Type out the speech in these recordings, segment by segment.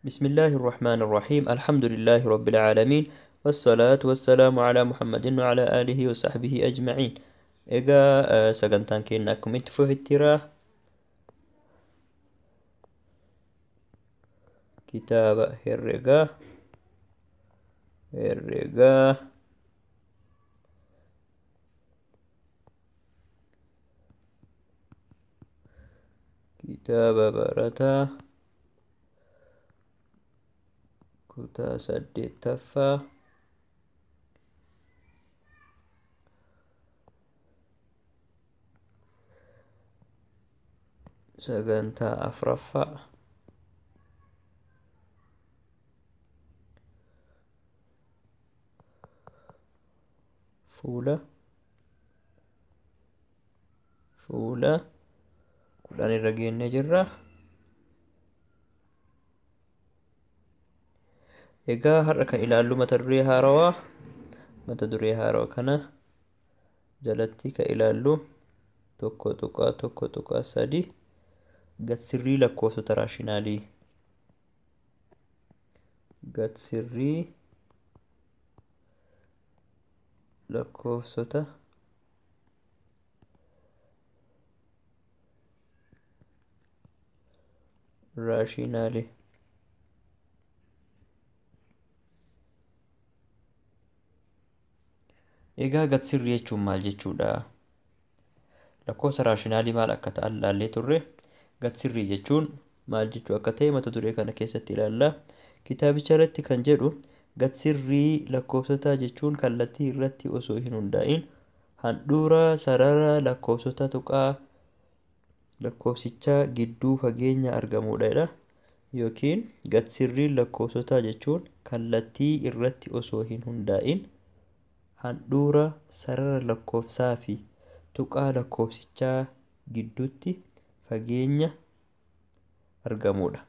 بسم الله الرحمن الرحيم الحمد لله رب العالمين والصلاة والسلام على محمد وعلى آله وصحبه أجمعين إجا سجنتان كينا كومنت في التراه كتابة هرقة هرقة كتابة برتا kutah sadid tafah Saganta afrafa Fula Fula Kudani lagi ini jerah egaa har'a kan ilaallu mata duree haarawaa mata duree haarawaa kana jalatti kan ilaallu tokko tuqaa tokko tuqaa sadi gadsirrii lakkoofsota raashinaalii gadsirrii lakkoofsota raashinaalii Egaa gadsirrii jechuun maal jechuudha? Lakkoofsa raashinaalii maal akka ta'an ilaallee turre gadsirrii jechuun maal jechu akka ta'e mata duree kana keessatti ilaalla. Kitaabicha irratti kan jedhu gadsirrii lakkoofsotaa jechuun kallattii irratti osoo hin hundaa'in handhuura sarara lakkoofsota tuqaa lakkoofsichaa gidduu fageenya argamuudha yookiin gadsirrii lakkoofsotaa jechuun kallattii irratti osoo hin hundaa'in handhuura sarara lakkoofsaa fi tuqaa lakkoofsichaa gidduutti fageenya argamudha.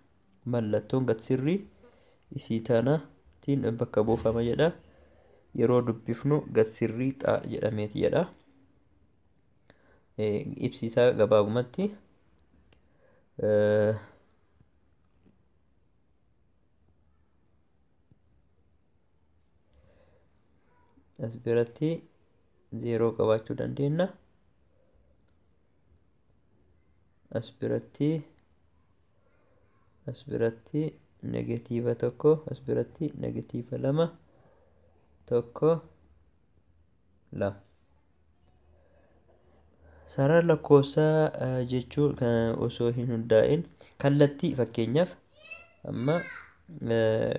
Mallattoon gatsirrii isiitanaatiin bakka buufama jedha. Yeroo dubbifnu gatsirrii xaa jedhameeti jedha. Ibsiisaa gabaabumatti. as biratti zeeroo qabaachuu dandeenya. As biratti as negatiiva tokko as biratti negatiiva lama tokko lama. Sarara lakkoofsa eh, jechuun osoo hin hundaa'in kallattii fakkeenyaaf amma.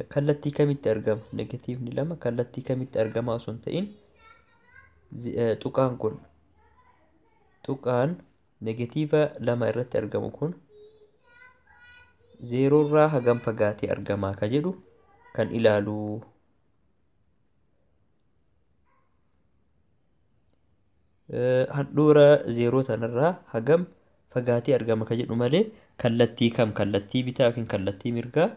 kallattii kamitti argama? Negatiivni lama kallattii kamitti argama osoo hin ta'in tuqaan kun negatiiva lama irratti argamu kun zeeroorraa hagam fagaatee argamaa ka jedhu kan ilaaluu handhuura zeeroo tanarraa hagam fagaatee argama ka jedhu malee kallattii kam kallattii bitaa yookiin kallattii mirgaa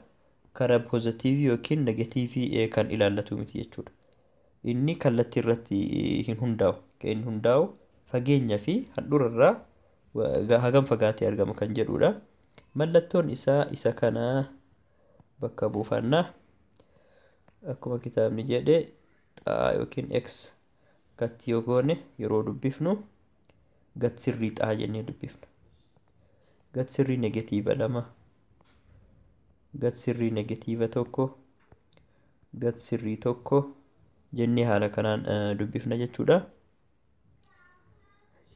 karaa pozitiivii yookiin negatiivii e, kan ilaallatu miti jechuudha. Inni kallattii irratti e, hin hundaa'u. Kan inni hundaa'u fageenyaa fi handhuurarraa hagam fagaatee argama kan jedhuudha Mallattoon isaa isa kana bakka buufannaa Akkuma kitaabni jedhe xaa yookiin x gatti yoo goone yeroo dubbifnu gatsirrii xaa jennee dubbifna. Gatsirrii negatiiva lama. gadsirrii negatiiva tokko sirrii tokko jennee haala kanaan eh, dubbifna jechuudha.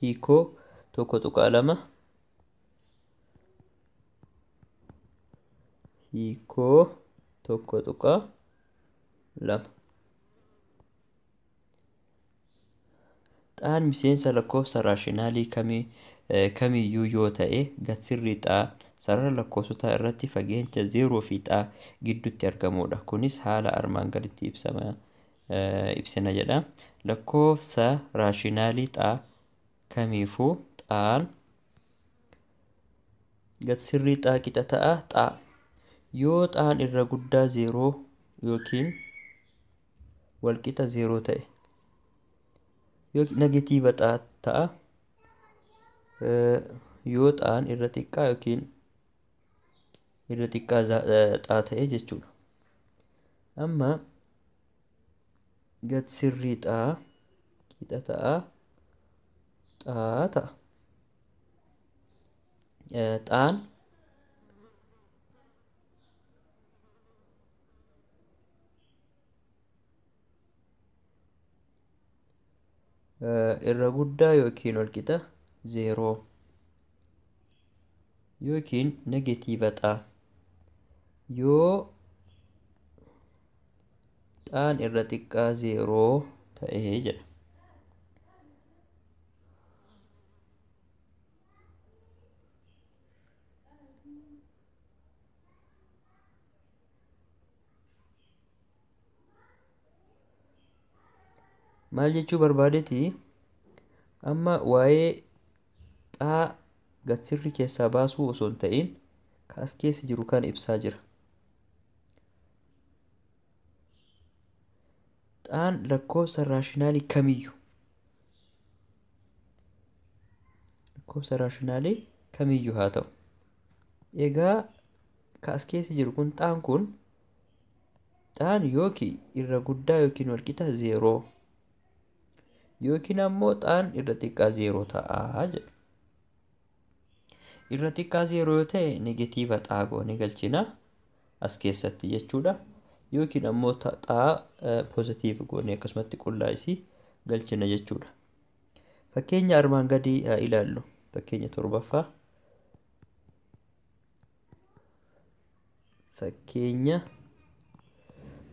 Hiikoo tokko tuqaa lama hiikoo tokko tuqaa lama. xaan miseensa lakkoofsa raashinaalii kamiyyuu eh, yoo ta'e gadsirri xa'aa sarara lakkoofsotaa irratti fageencha 0 fi x gidduutti argamudha. Kunis haala armaan gaditti eh, ibsina jedha. Lakkoofsa raashinaalii xaa kamiifuu xaan sirrii xaa qixa ta'a xaa yoo xaan irra guddaa 0 yookiin walqixa 0 ta'e negatiiva xaa eh, yoo aan irra xiqqaa yookiin iddoo xiqqaa xaa ta'e jechuudha. Amma gad sirrii xaa qixa ta'a xaa ta'a. Xaan irra guddaa yookiin ol qixa zeeroo yookiin negatiiva xaa. yoo xaan irra xiqqaa zeeroo ta'e jedha. maal jechuu barbaadeti amma waayee xaa gadsirri keessaa baasuu osoo hin ta'in kaas keessa jiru kan ibsaa jira. ስልጣን ለኮብሰ ራሽናሊ ከሚዩ ኮብሰ ራሽናሊ ከሚዩ ሀተው ኤጋ ካስኬስ ጅር ኩን ጣን ኩን ጣን ዮኪ ኢረ ዜሮ ዮኪን አሞ ጣን ኢረ ዜሮ ታአጀ ኢረ ዜሮ ዮተ ኔጌቲቭ ጣጎ ኔገልቺና አስኬሰት የቹዳ yookiin ammoo taxaa poozitiiv goonee akkasumatti qullaa'isii galchina jechuudha. Fakkeenya armaan gadii ilaallu. Fakkeenya torbaffaa. Fakkeenya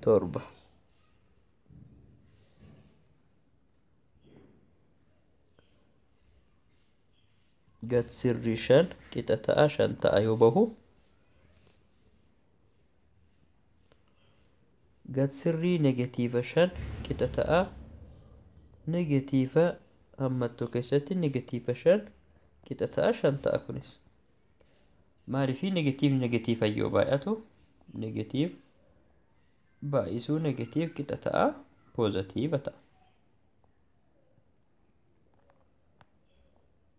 torba. Gatsirri shan qixa ta'a shan ta'a yoo bahu قد سري نيجاتيفشان كتتا نيجاتيفا أما توكيساتي نيجاتيفشان كتتا شانتا أكونس معرفي نيجاتيف نيجاتيف أيو باياتو نيجاتيف بايسو نيجاتيف كتتا بوزاتيفة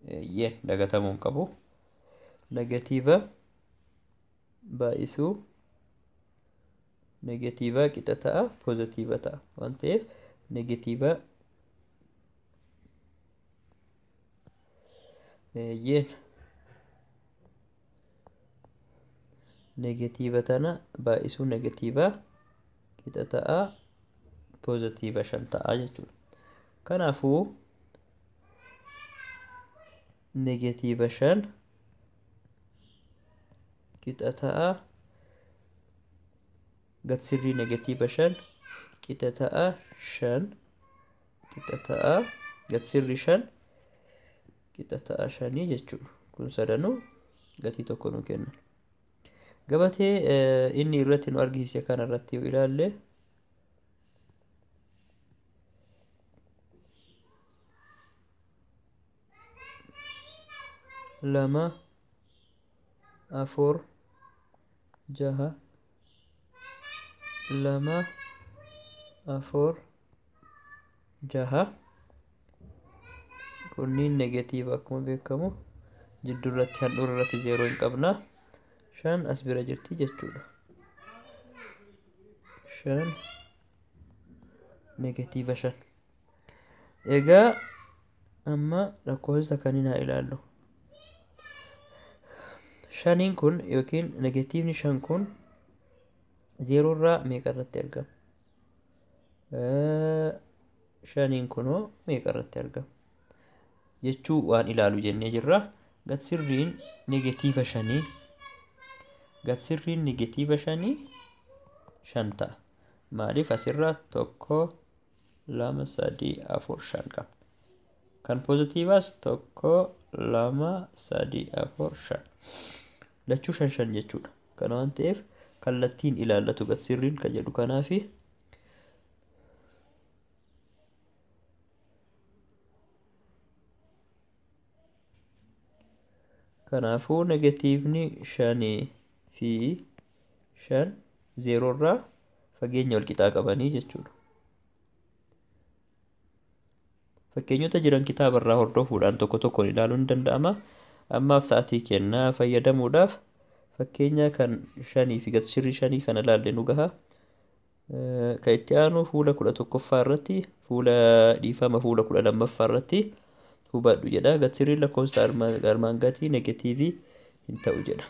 يه دقتا منقبو نيجاتيفا بايسو negativa kita positiva ta vanteef negativa yin negativa tana baay'isu negativa kita ta'a pozitiva shan ta'a jechuudha kanaafuu negativa shan kita ta'a Gati sirrii negatiiva shan qixa ta'a shan qixa ta'a gati sirrii shan qixa ta'a shanii jechuudha. Kun sadanuu gatii tokko nu kenna. Gabatee inni irratti nu argisiise kanarratti yoo ilaalle lama afur jaha lama afur jaha kunniin negatiiva akkuma beekamu jidduurratti handhuura irratti zeeroo hin qabna shan as bira jirti jechuudha shan negatiiva shan egaa amma lakkoofsa kaniin haa ilaallu shaniin kun yookiin negatiivni shan kun zeeroo irraa meeqa irratti argamu? shaniin kunoo meeqa irratti argama? Jechuu waan ilaalu jennee jirra. Gatsirriin negatiiva shanii negatiiva shanii shan ta'a. Maaliif asirraa tokko lama sadii afur shan qabna. Kan pozitiivaas tokko lama sadii afur shan. Lachuu shan shan jechuudha. kan waan ta'eef alattiin ilaallatu gad sirriin ka jedhu kanaafi negatiivni shan fi shan zeeroo irraa fageenya walqixaa qabanii jechuudha. Fakkeenyota jiran kitaaba irraa hordofuudhaan tokko tokkoon ilaaluun danda'ama. Ammaaf sa'atii kennaa fayyadamuudhaaf fakkeenya kan shanii fi gatsirri shanii kana ilaalle nu gaha kan itti aanu fuula kudha tokkoffaa irratti fuula dhiifama fuula kudha lammaffaa irratti hubadhu jedha gatsirri lakkoofsa armaan gatii negatiivii hin ta'u jedha.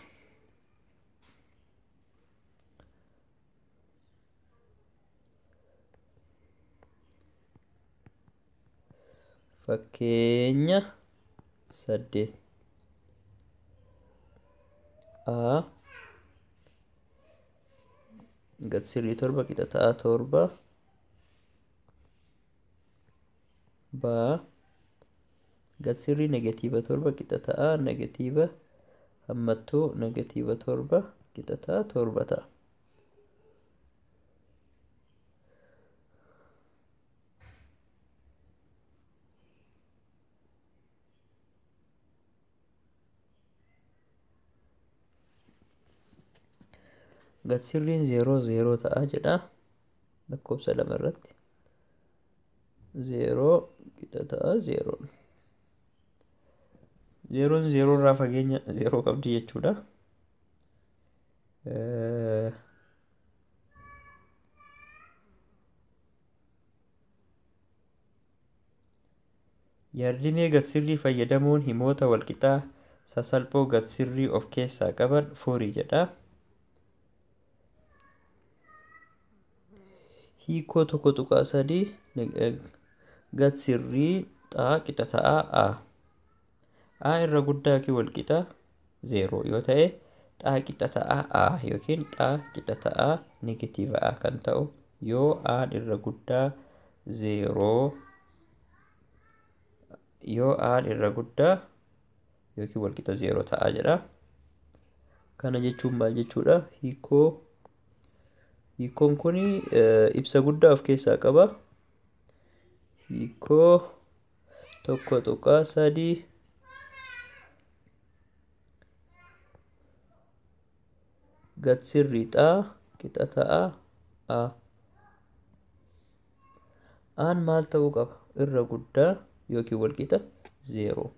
fakkeenya saddeet a gad sirrii torba qixa ta'a torba ba gad sirrii negatiiva torba qixa ta'a negatiiva hammattuu negatiiva torba qixa ta'a torba ta'a. Gadsirriin zeeroo zeeroo ta'a jedha lakkoofsa lama irratti. Zeeroo ta'a Zeeroon zeeroo irraa fageenya zeeroo qabdi jechuudha. Yaadrimee gadsirrii fayyadamuun himoota walqixaa sasalphoo gadsirrii of keessaa qaban fuurii jedha. hiikoo tokko tuqaa sadii eh, gadsirrii xaa qixa ta'aa a a irra guddaa kee wal qixa 0 yoo ta'e xaa qixa ta'aa a yookiin xaa qixa ta'aa neegatiiva a kan ta'u yoo aan irra guddaa zeeroo yoo aan irra guddaa yookiin wal qixa ta'aa jedha. Kana jechuun maal jechuudha? Hiikoo Hiikkoon kuni ibsa guddaa of keessaa qaba. Hiikkoo tokko tuqaa sadii gad sirriidhaa qixa ta'a a. Aan maal ta'uu qaba? Irra guddaa yookiin wal qixa 0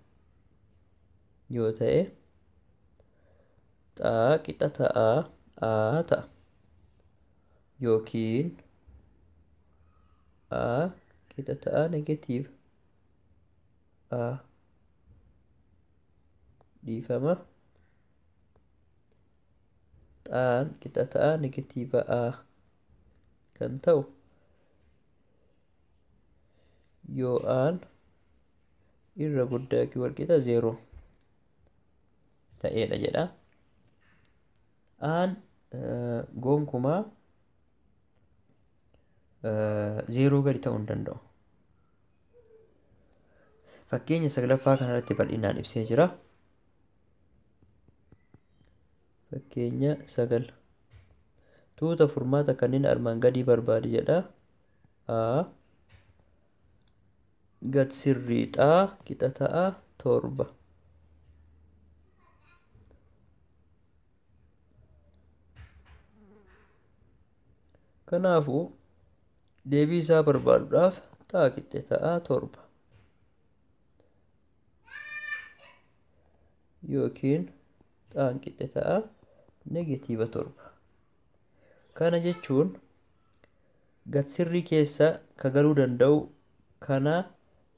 yoo ta'e xaa qixa ta'aa a ta'a. yakin a kita ta negatif a difaham tan kita ta negatif a kan tahu yo an irra guddaa ki wal qixa zero ta'eedha jedha aan uh, gonkumaa zeeroo gadi ta'uu hin danda'u. Fakkeenya saglaffaa kanarratti bal'inaan ibsee jira. Fakkeenya sagal. Tuuta furmaata kanneen armaan gadii barbaade jedha. A. Gad sirriixaa qixa ta'a torba. Kanaafuu Deebii isaa barbaaduudhaaf ta'a qixxe torba yookiin ta'an qixxe negatiiva torba. Kana jechuun gadsirrii keessa ka galuu danda'u kana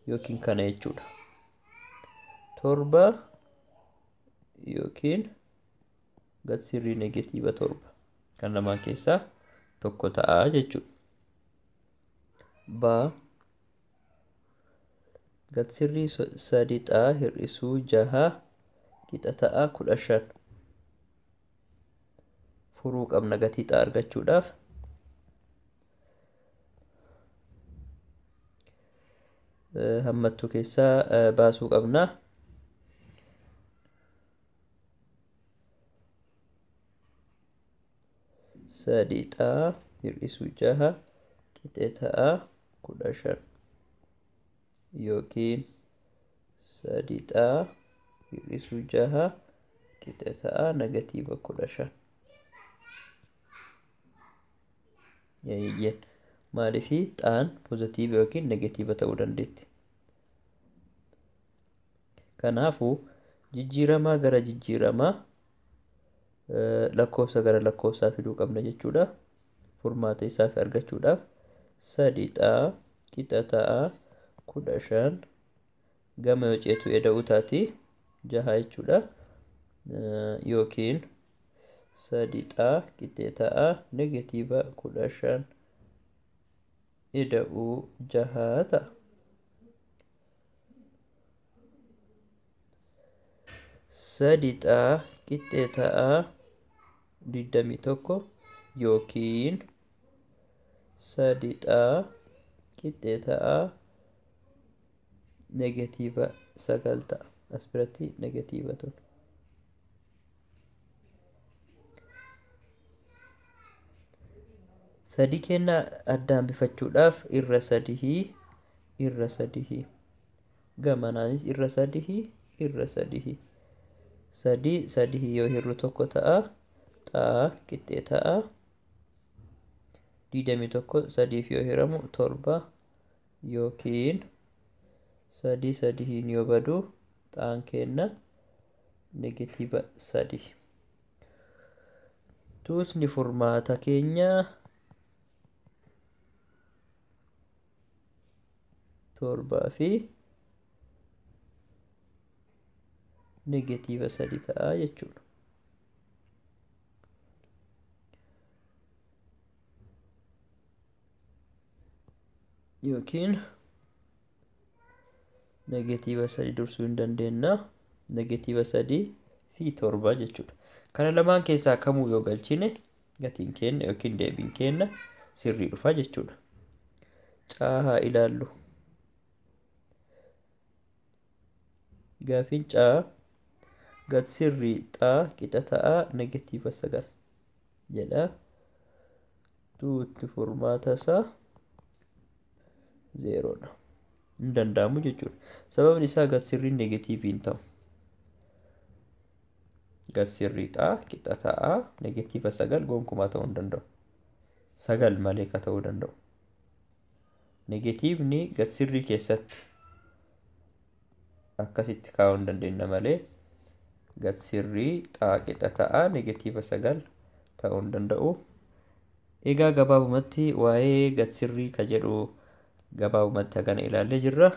yookiin kana jechuudha. Torba yookiin gadsirrii negatiiva torba kan lamaan keessaa tokko ta'a jechuudha. ba gadsirrii sadixaa hir'isuu jaha qixa ta'a kudha shan furuu qabna gatii xaa argachuudhaaf hammattu keessaa baasuu qabna sadixaa hir'isuu jaha qixee ta'a kudha shan yookiin sadi xa'a hir'isuu jaha qixa ta'a negatiiva kudha shan. Yaayyeen maaliifi xa'aan poozitiiva yookiin negatiiva ta'uu dandeetti. Kanaafuu jijjiiramaa gara jijjiiramaa eh, lakkoofsa gara lakkoobsaa fiduu qabna jechuudha. Furmaata isaa argachuudhaaf. sadixaa qixxaa ta'a kudha shan gama yoo ceetu eda'uu taati jaha jechuudha yookiin sadhiidha qixee ta'a negatiiva kudha shan eda'uu jahaa ta'a. sadhiidha qixee ta'a digdamii tokko yookiin sadii qixxee ta'aa negatiiva sagal ta'a as biratti negatiiva tun sadii kennaa addaan bifachuudhaaf irra sadihii irra sadihii gamanaanis irra sadihii irra sadihii sadii sadihii yoo hirru tokko ta'a xaa qixxee ta'a digdamii tokko sadiif yoo hiramu torba yookiin sadii sadiin yoo badu xa'aan kenna negatiiva sadi. tuusni furmaata keenya torbaa fi negatiiva sadi ta'a jechuudha. yookiin negatiiva sadii dursuu hin dandeenna negatiiva sadii fi torba jechuudha. Kana lamaan keessaa kamuu yoo galchine gatiin kenna yookiin deebiin kenna sirrii dhufa jechuudha. Caa haa ilaallu. Gaafiin caa gat sirrii xaa qixa ta'aa negatiiva sagal jedha. Duuti furmaata isaa. zeeroodha. Hin danda'amu jechuudha. Sababni isaa gadsirriin negatiivii hin ta'u. gat-sirrii xaa, qixa ta'aa, negatiiva sagal gonkumaa ta'uu hin danda'u. Sagal malee ka ta'uu danda'u. Negatiivni gat-sirrii keessatti akkasitti kaa'uu hin dandeenya malee gat-sirrii xaa, qixa ta'aa, negatiiva sagal ta'uu hin danda'u. Egaa gabaabumatti waa'ee gadsirrii ka jedhu. gabaa uummata kana ilaallee jirra.